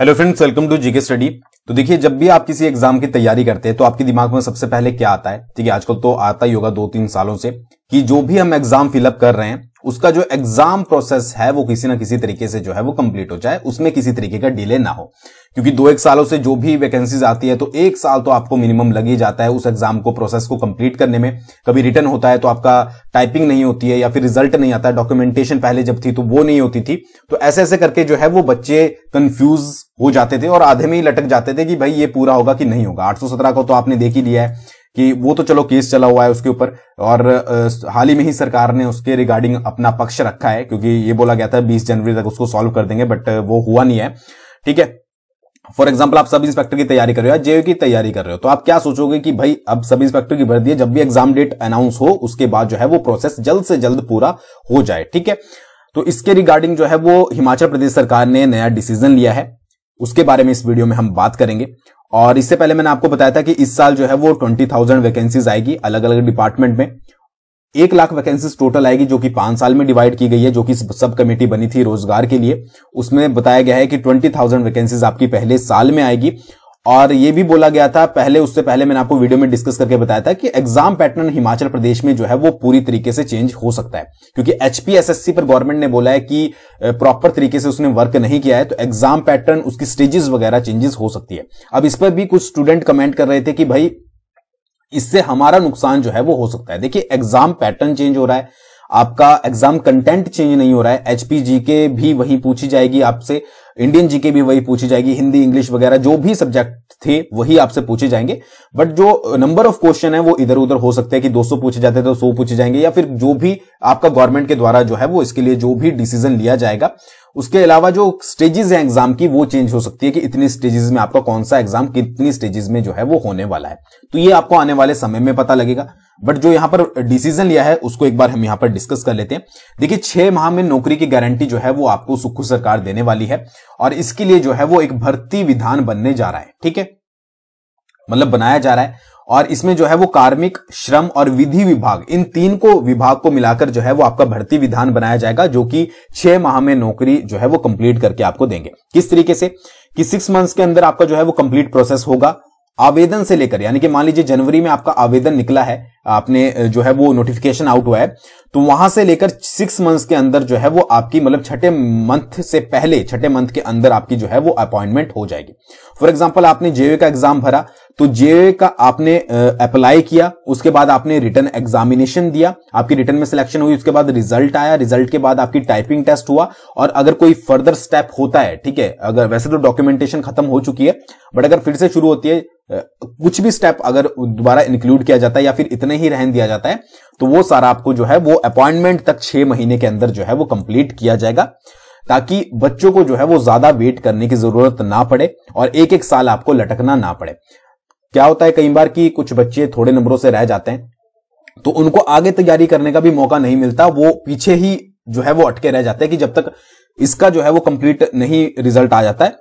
hello friends welcome to GK study तो देखिए जब भी आप किसी एग्जाम की तैयारी करते हैं तो आपके दिमाग में सबसे पहले क्या आता है ठीक है आजकल तो आता ही होगा दो तीन सालों से कि जो भी हम एग्जाम फिलअप कर रहे हैं उसका जो एग्जाम प्रोसेस है वो किसी ना किसी तरीके से जो है वो कंप्लीट हो जाए उसमें किसी तरीके का डिले ना हो क्योंकि दो एक सालों से जो भी वैकेंसीज आती है तो एक साल तो आपको मिनिमम लग ही जाता है उस एग्जाम को प्रोसेस को कंप्लीट करने में कभी रिटर्न होता है तो आपका टाइपिंग नहीं होती है या फिर रिजल्ट नहीं आता डॉक्यूमेंटेशन पहले जब थी तो वो नहीं होती थी तो ऐसे ऐसे करके जो है वो बच्चे कंफ्यूज हो जाते थे और आधे में ही लटक जाते थे कि भाई ये पूरा होगा कि नहीं होगा आठ को तो आपने देख ही लिया है कि वो तो चलो केस चला हुआ है उसके ऊपर और हाल ही में ही सरकार ने उसके रिगार्डिंग अपना पक्ष रखा है क्योंकि ये बोला गया था 20 जनवरी तक उसको सॉल्व कर देंगे बट वो हुआ नहीं है ठीक है फॉर एग्जाम्पल आप सब इंस्पेक्टर की तैयारी कर रहे हो या जेयू की तैयारी कर रहे हो तो आप क्या सोचोगे कि भाई अब सब इंस्पेक्टर की भर्ती है जब भी एग्जाम डेट अनाउंस हो उसके बाद जो है वो प्रोसेस जल्द से जल्द पूरा हो जाए ठीक है तो इसके रिगार्डिंग जो है वो हिमाचल प्रदेश सरकार ने नया डिसीजन लिया है उसके बारे में इस वीडियो में हम बात करेंगे और इससे पहले मैंने आपको बताया था कि इस साल जो है वो ट्वेंटी थाउजेंड वैकेंसीज आएगी अलग अलग डिपार्टमेंट में एक लाख वैकेंसीज टोटल आएगी जो कि पांच साल में डिवाइड की गई है जो कि सब कमेटी बनी थी रोजगार के लिए उसमें बताया गया है कि ट्वेंटी थाउजेंड वैकेंसीज आपकी पहले साल में आएगी और ये भी बोला गया था पहले उससे पहले मैंने आपको वीडियो में डिस्कस करके बताया था कि एग्जाम पैटर्न हिमाचल प्रदेश में जो है वो पूरी तरीके से चेंज हो सकता है क्योंकि एचपीएसएससी पर गवर्नमेंट ने बोला है कि प्रॉपर तरीके से उसने वर्क नहीं किया है तो एग्जाम पैटर्न उसकी स्टेजेस वगैरह चेंजेस हो सकती है अब इस पर भी कुछ स्टूडेंट कमेंट कर रहे थे कि भाई इससे हमारा नुकसान जो है वो हो सकता है देखिए एग्जाम पैटर्न चेंज हो रहा है आपका एग्जाम कंटेंट चेंज नहीं हो रहा है एचपीजी के भी वही पूछी जाएगी आपसे इंडियन जीके भी वही पूछी जाएगी हिंदी इंग्लिश वगैरह जो भी सब्जेक्ट थे वही आपसे पूछे जाएंगे बट जो नंबर ऑफ क्वेश्चन है वो इधर उधर हो सकते हैं कि 200 पूछे जाते हैं तो 100 पूछे जाएंगे या फिर जो भी आपका गवर्नमेंट के द्वारा जो है वो इसके लिए जो भी डिसीजन लिया जाएगा उसके अलावा जो स्टेजेस है एग्जाम की वो चेंज हो सकती है कि इतनी स्टेजेस में आपका कौन सा एग्जाम कितनी स्टेजेस में जो है वो होने वाला है तो ये आपको आने वाले समय में पता लगेगा बट जो यहां पर डिसीजन लिया है उसको एक बार हम यहां पर डिस्कस कर लेते हैं देखिए छह माह में नौकरी की गारंटी जो है वो आपको सुक्खू सरकार देने वाली है और इसके लिए जो है वो एक भर्ती विधान बनने जा रहा है ठीक है मतलब बनाया जा रहा है और इसमें जो है वो कार्मिक श्रम और विधि विभाग इन तीन को विभाग को मिलाकर जो है वो आपका भर्ती विधान बनाया जाएगा जो कि छह माह में नौकरी जो है वो कंप्लीट करके आपको देंगे किस तरीके से कि सिक्स मंथ्स के अंदर आपका जो है वो कंप्लीट प्रोसेस होगा आवेदन से लेकर यानी कि मान लीजिए जनवरी में आपका आवेदन निकला है आपने जो है वो नोटिफिकेशन आउट हुआ है तो वहां से लेकर सिक्स मंथ्स के अंदर जो है वो आपकी मतलब छठे मंथ से पहले छठे मंथ के अंदर आपकी जो है वो अपॉइंटमेंट हो जाएगी फॉर एग्जाम्पल आपने जेवे का एग्जाम भरा तो जे का आपने अप्लाई किया उसके बाद आपने रिटर्न एग्जामिनेशन दिया आपकी रिटर्न में सिलेक्शन हुई उसके बाद रिजल्ट आया रिजल्ट के बाद आपकी टाइपिंग टेस्ट हुआ और अगर कोई फर्दर स्टेप होता है ठीक है अगर वैसे तो डॉक्यूमेंटेशन खत्म हो चुकी है बट अगर फिर से शुरू होती है कुछ भी स्टेप अगर दोबारा इंक्लूड किया जाता है या फिर इतने ही रहन दिया जाता है तो वो सारा आपको जो है वो अपॉइंटमेंट तक छह महीने के अंदर जो है वो कंप्लीट किया जाएगा ताकि बच्चों को जो है वो ज्यादा वेट करने की जरूरत ना पड़े और एक एक साल आपको लटकना ना पड़े क्या होता है कई बार कि कुछ बच्चे थोड़े नंबरों से रह जाते हैं तो उनको आगे तैयारी करने का भी मौका नहीं मिलता वो पीछे ही जो है वो अटके रह जाते हैं कि जब तक इसका जो है वो कंप्लीट नहीं रिजल्ट आ जाता है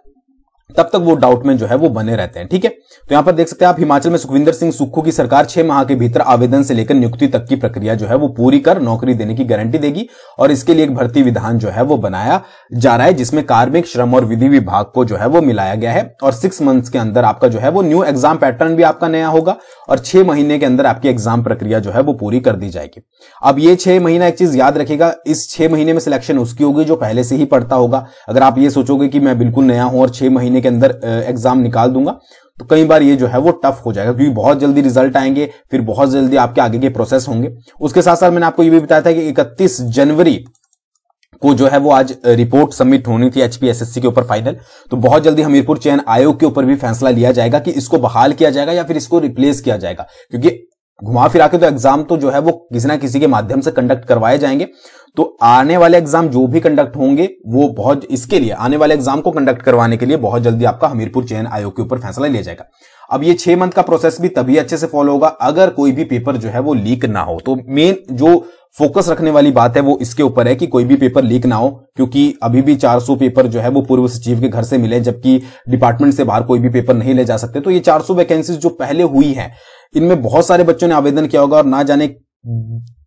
तब तक वो डाउट में जो है वो बने रहते हैं ठीक है तो यहां पर देख सकते हैं आप हिमाचल में सुखविंदर सिंह सुक्खू की सरकार छह माह के भीतर आवेदन से लेकर नियुक्ति तक की प्रक्रिया जो है वो पूरी कर नौकरी देने की गारंटी देगी और इसके लिए एक भर्ती विधान जो है वो बनाया जा रहा है जिसमें कार्मिक श्रम और विधि विभाग को जो है वो मिलाया गया है और सिक्स मंथ के अंदर आपका जो है वो न्यू एग्जाम पैटर्न भी आपका नया होगा और छह महीने के अंदर आपकी एग्जाम प्रक्रिया जो है वो पूरी कर दी जाएगी अब ये छह महीना एक चीज याद रखेगा इस छह महीने में सिलेक्शन उसकी होगी जो पहले से ही पड़ता होगा अगर आप ये सोचोगे कि मैं बिल्कुल नया हूं और छह महीने महीने के अंदर एग्जाम निकाल दूंगा तो कई बार ये जो है वो टफ हो जाएगा क्योंकि बहुत जल्दी रिजल्ट आएंगे फिर बहुत जल्दी आपके आगे के प्रोसेस होंगे उसके साथ साथ मैंने आपको ये भी बताया था कि 31 जनवरी को जो है वो आज रिपोर्ट सबमिट होनी थी एचपीएसएससी के ऊपर फाइनल तो बहुत जल्दी हमीरपुर चयन आयोग के ऊपर भी फैसला लिया जाएगा कि इसको बहाल किया जाएगा या फिर इसको रिप्लेस किया जाएगा क्योंकि घुमा फिरा के तो एग्जाम तो जो है वो किसी ना किसी के माध्यम से कंडक्ट करवाए जाएंगे तो आने वाले एग्जाम जो भी कंडक्ट होंगे वो बहुत इसके लिए आने वाले एग्जाम को कंडक्ट करवाने के लिए बहुत जल्दी आपका हमीरपुर चयन आयोग के ऊपर फैसला लिया जाएगा अब ये छह मंथ का प्रोसेस भी तभी अच्छे से फॉलो होगा अगर कोई भी पेपर जो है वो लीक ना हो तो मेन जो फोकस रखने वाली बात है वो इसके ऊपर है कि कोई भी पेपर लीक ना हो क्योंकि अभी भी 400 पेपर जो है वो पूर्व सचिव के घर से मिले जबकि डिपार्टमेंट से बाहर कोई भी पेपर नहीं ले जा सकते तो ये 400 वैकेंसीज जो पहले हुई हैं इनमें बहुत सारे बच्चों ने आवेदन किया होगा और ना जाने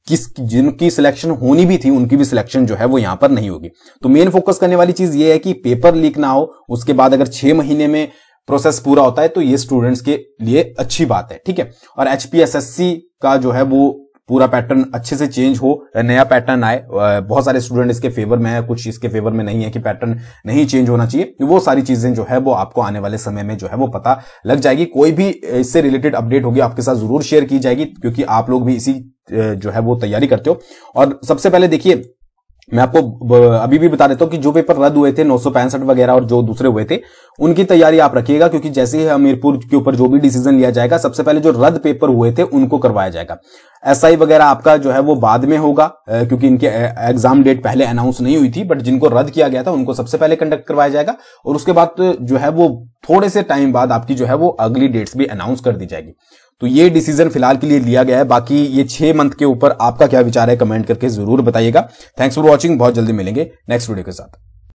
किस जिनकी सिलेक्शन होनी भी थी उनकी भी सिलेक्शन जो है वो यहां पर नहीं होगी तो मेन फोकस करने वाली चीज ये है कि पेपर लीक ना हो उसके बाद अगर छह महीने में प्रोसेस पूरा होता है तो ये स्टूडेंट्स के लिए अच्छी बात है ठीक है और एचपीएसएससी का जो है वो पूरा पैटर्न अच्छे से चेंज हो नया पैटर्न आए बहुत सारे स्टूडेंट इसके फेवर में है कुछ इसके फेवर में नहीं है कि पैटर्न नहीं चेंज होना चाहिए वो सारी चीजें जो है वो आपको आने वाले समय में जो है वो पता लग जाएगी कोई भी इससे रिलेटेड अपडेट होगी आपके साथ जरूर शेयर की जाएगी क्योंकि आप लोग भी इसी जो है वो तैयारी करते हो और सबसे पहले देखिए मैं आपको अभी भी बता देता हूँ कि जो पेपर रद्द हुए थे नौ वगैरह और जो दूसरे हुए थे उनकी तैयारी आप रखिएगा क्योंकि जैसे ही हमीरपुर के ऊपर जो भी डिसीजन लिया जाएगा सबसे पहले जो रद्द पेपर हुए थे उनको करवाया जाएगा एसआई वगैरह आपका जो है वो बाद में होगा क्योंकि इनके एग्जाम डेट पहले अनाउंस नहीं हुई थी बट जिनको रद्द किया गया था उनको सबसे पहले कंडक्ट करवाया जाएगा और उसके बाद जो है वो थोड़े से टाइम बाद आपकी जो है वो अगली डेट्स भी अनाउंस कर दी जाएगी तो ये डिसीजन फिलहाल के लिए लिया गया है बाकी ये छह मंथ के ऊपर आपका क्या विचार है कमेंट करके जरूर बताइएगा थैंक्स फॉर वॉचिंग बहुत जल्दी मिलेंगे नेक्स्ट वीडियो के साथ